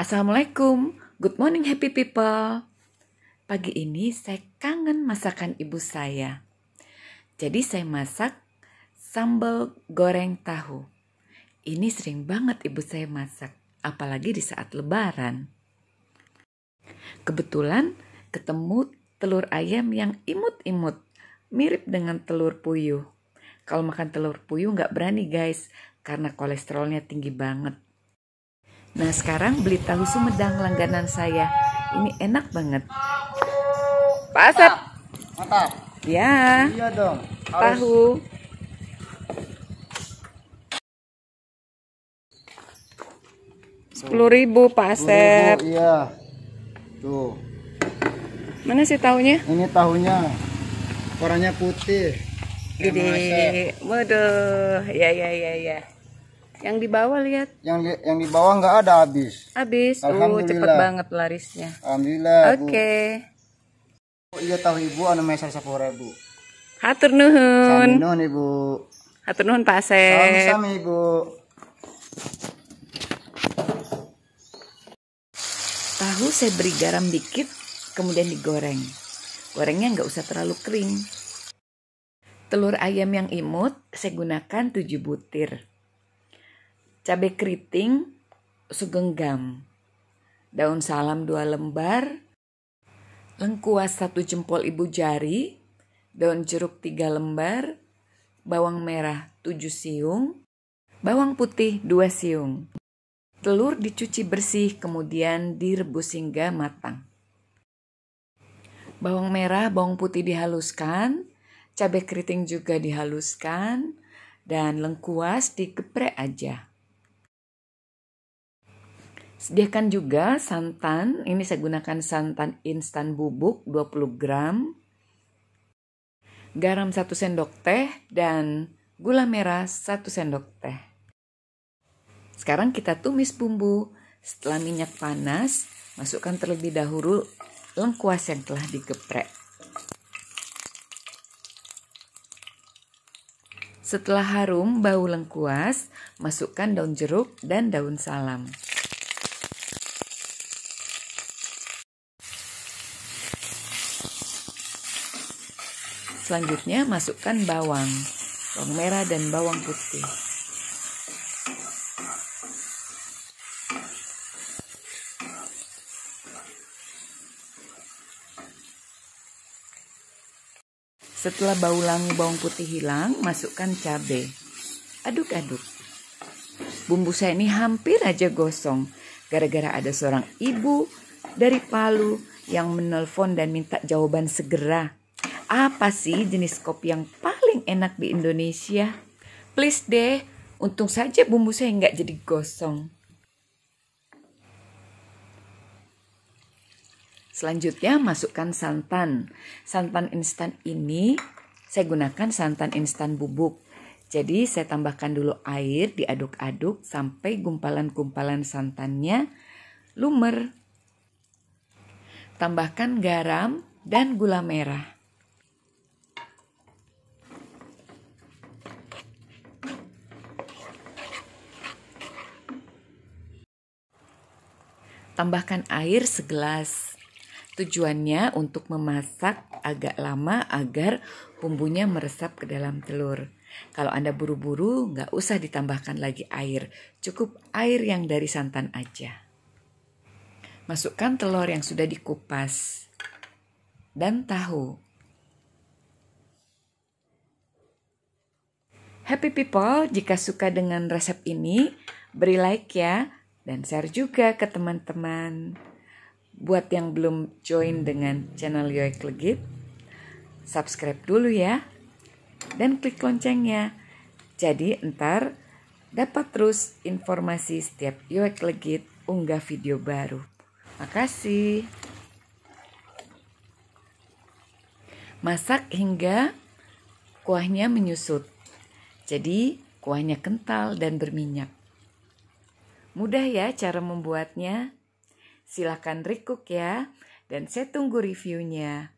Assalamualaikum, good morning happy people. Pagi ini saya kangen masakan ibu saya. Jadi saya masak sambal goreng tahu. Ini sering banget ibu saya masak, apalagi di saat lebaran. Kebetulan ketemu telur ayam yang imut-imut, mirip dengan telur puyuh. Kalau makan telur puyuh nggak berani guys, karena kolesterolnya tinggi banget. Nah sekarang beli tahu sumedang langganan saya. Ini enak banget. Pak Asep. Mantap. Ya. Iya dong. Tahu. Sepuluh ribu Pak Asep. Ribu, iya. Tuh. Mana sih tahunya? Ini tahunya. Warnanya putih. Gede. Waduh. Ya ya ya ya. Yang di bawah lihat. Yang di, yang di bawah nggak ada habis. Habis. Oh, Alhamdulillah. Uh, cepet banget larisnya. Alhamdulillah. Oke. Okay. Oh, iya tahu ibu anu meser sepuluh ribu. Hatur nuhun. Sami nuhun ibu. Hatur nuhun Pak Sami, sami ibu. Tahu saya beri garam dikit, kemudian digoreng. Gorengnya nggak usah terlalu kering. Telur ayam yang imut saya gunakan 7 butir cabai keriting segenggam, daun salam dua lembar, lengkuas satu jempol ibu jari, daun jeruk tiga lembar, bawang merah tujuh siung, bawang putih dua siung. Telur dicuci bersih kemudian direbus hingga matang. Bawang merah, bawang putih dihaluskan, cabai keriting juga dihaluskan, dan lengkuas digeprek aja. Sediakan juga santan, ini saya gunakan santan instan bubuk 20 gram, garam 1 sendok teh, dan gula merah 1 sendok teh. Sekarang kita tumis bumbu. Setelah minyak panas, masukkan terlebih dahulu lengkuas yang telah digeprek. Setelah harum bau lengkuas, masukkan daun jeruk dan daun salam. Selanjutnya masukkan bawang, bawang merah dan bawang putih. Setelah bau langu bawang putih hilang, masukkan cabai. Aduk-aduk. Bumbu saya ini hampir aja gosong gara-gara ada seorang ibu dari Palu yang menelpon dan minta jawaban segera apa sih jenis kopi yang paling enak di Indonesia? Please deh, untung saja bumbu saya nggak jadi gosong. Selanjutnya masukkan santan. Santan instan ini saya gunakan santan instan bubuk. Jadi saya tambahkan dulu air diaduk-aduk sampai gumpalan-gumpalan santannya lumer. Tambahkan garam dan gula merah. Tambahkan air segelas. Tujuannya untuk memasak agak lama agar bumbunya meresap ke dalam telur. Kalau Anda buru-buru, nggak usah ditambahkan lagi air. Cukup air yang dari santan aja. Masukkan telur yang sudah dikupas dan tahu. Happy people, jika suka dengan resep ini, beri like ya dan share juga ke teman-teman. Buat yang belum join dengan channel Yoik Legit, subscribe dulu ya. Dan klik loncengnya. Jadi ntar dapat terus informasi setiap Yoik Legit unggah video baru. Makasih. Masak hingga kuahnya menyusut. Jadi kuahnya kental dan berminyak. Mudah ya cara membuatnya. Silahkan recook ya, dan saya tunggu reviewnya.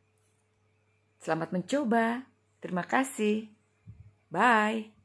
Selamat mencoba. Terima kasih. Bye.